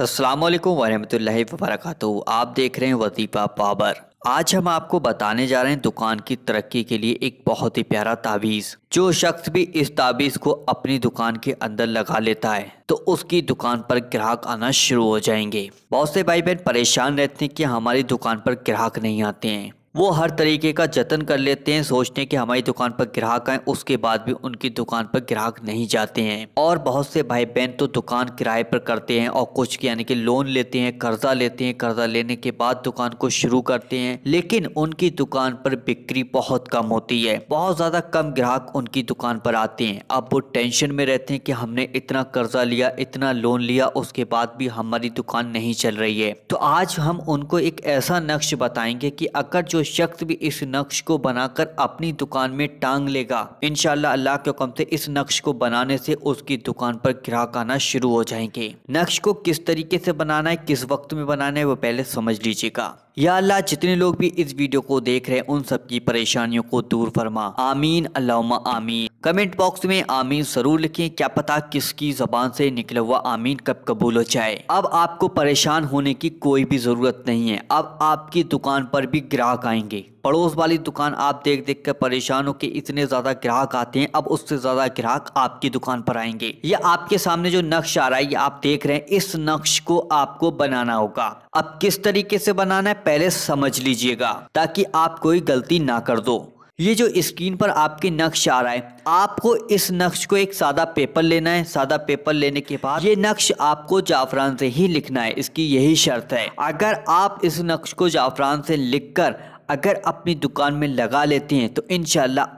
असलम वरहमल वबरक आप देख रहे हैं वतीफ़ा पाबर आज हम आपको बताने जा रहे हैं दुकान की तरक्की के लिए एक बहुत ही प्यारा तावीज़ जो शख्स भी इस तावीज़ को अपनी दुकान के अंदर लगा लेता है तो उसकी दुकान पर ग्राहक आना शुरू हो जाएंगे बहुत से भाई बहन परेशान रहते हैं कि हमारी दुकान पर ग्राहक नहीं आते हैं वो हर तरीके का जतन कर लेते हैं सोचते हैं कि हमारी दुकान पर ग्राहक आए उसके बाद भी उनकी दुकान पर ग्राहक नहीं जाते हैं और बहुत से भाई बहन तो दुकान किराए पर करते हैं और कुछ यानी कि लोन लेते हैं कर्जा लेते हैं कर्जा लेने के बाद दुकान को शुरू करते हैं लेकिन उनकी दुकान पर बिक्री बहुत कम होती है बहुत ज्यादा कम ग्राहक उनकी दुकान पर आते हैं अब वो टेंशन में रहते हैं कि हमने इतना कर्जा लिया इतना लोन लिया उसके बाद भी हमारी दुकान नहीं चल रही है तो आज हम उनको एक ऐसा नक्श बताएंगे कि अगर जो शख्स भी इस नक्श को बनाकर अपनी दुकान में टांग लेगा इन अल्लाह के हुक्म से इस नक्श को बनाने से उसकी दुकान पर ग्राहक आना शुरू हो जाएंगे नक्श को किस तरीके से बनाना है किस वक्त में बनाना है वो पहले समझ लीजिएगा या अल्लाह जितने लोग भी इस वीडियो को देख रहे हैं उन सबकी परेशानियों को दूर फरमा आमीन अल्लाह आमीन कमेंट बॉक्स में आमीन जरूर लिखें क्या पता किसकी जबान से निकला हुआ आमीन कब कबूल हो जाए अब आपको परेशान होने की कोई भी जरूरत नहीं है अब आपकी दुकान पर भी ग्राहक आएंगे पड़ोस वाली दुकान आप देख देख कर परेशान हो कि इतने ज्यादा ग्राहक आते हैं अब उससे ज्यादा ग्राहक आपकी दुकान पर आएंगे ये आपके सामने जो नक्श आ रहा है ये आप देख रहे हैं इस नक्श को आपको बनाना होगा अब किस तरीके से बनाना है पहले समझ लीजिएगा ताकि आप कोई गलती ना कर दो ये जो स्क्रीन पर आपके नक्श आ रहा है आपको इस नक्श को एक सादा पेपर लेना है सादा पेपर लेने के बाद ये नक्श आपको जाफरान से ही लिखना है इसकी यही शर्त है अगर आप इस नक्श को जाफरान से लिखकर अगर अपनी दुकान में लगा लेते हैं तो इन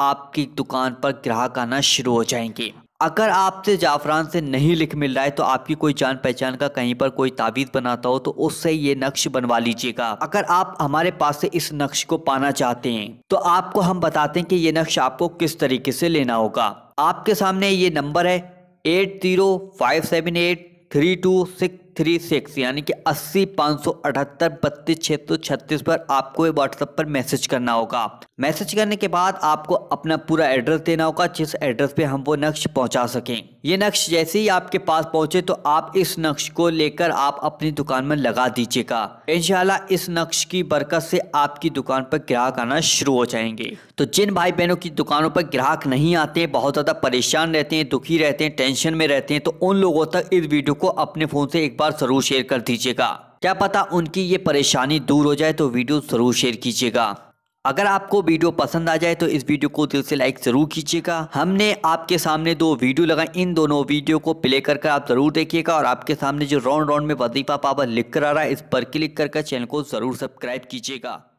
आपकी दुकान पर ग्राहक आना शुरू हो जाएंगे अगर आपसे जाफरान से नहीं लिख मिल रहा है तो आपकी कोई जान पहचान का कहीं पर कोई ताबीज बनाता हो तो उससे ये नक्श बनवा लीजिएगा अगर आप हमारे पास से इस नक्श को पाना चाहते हैं तो आपको हम बताते हैं कि ये नक्श आपको किस तरीके से लेना होगा आपके सामने ये नंबर है eight zero five seven eight three two six three six यानी कि अस्सी पाँच सौ अठहत्तर बत्तीस छः सौ छत्तीस पर आपको ये व्हाट्सएप पर मैसेज करना होगा मैसेज करने के बाद आपको अपना पूरा एड्रेस देना होगा जिस एड्रेस पे हम वो नक्श पहुंचा सकें ये नक्श जैसे ही आपके पास पहुंचे तो आप इस नक्श को लेकर आप अपनी दुकान में लगा दीजिएगा इनशाला इस नक्श की बरकत से आपकी दुकान पर ग्राहक आना शुरू हो जाएंगे तो जिन भाई बहनों की दुकानों पर ग्राहक नहीं आते बहुत ज़्यादा परेशान रहते हैं दुखी रहते हैं टेंशन में रहते हैं तो उन लोगों तक इस वीडियो को अपने फ़ोन से एक बार बार जरूर शेयर कर दीजिएगा क्या पता उनकी ये परेशानी दूर हो जाए तो वीडियो जरूर शेयर कीजिएगा अगर आपको वीडियो पसंद आ जाए तो इस वीडियो को दिल से लाइक ज़रूर कीजिएगा हमने आपके सामने दो वीडियो लगाए इन दोनों वीडियो को प्ले कर आप ज़रूर देखिएगा और आपके सामने जो राउंड राउंड में वजीफा पावर लिख कर आ रहा है इस पर क्लिक करके कर चैनल को ज़रूर सब्सक्राइब कीजिएगा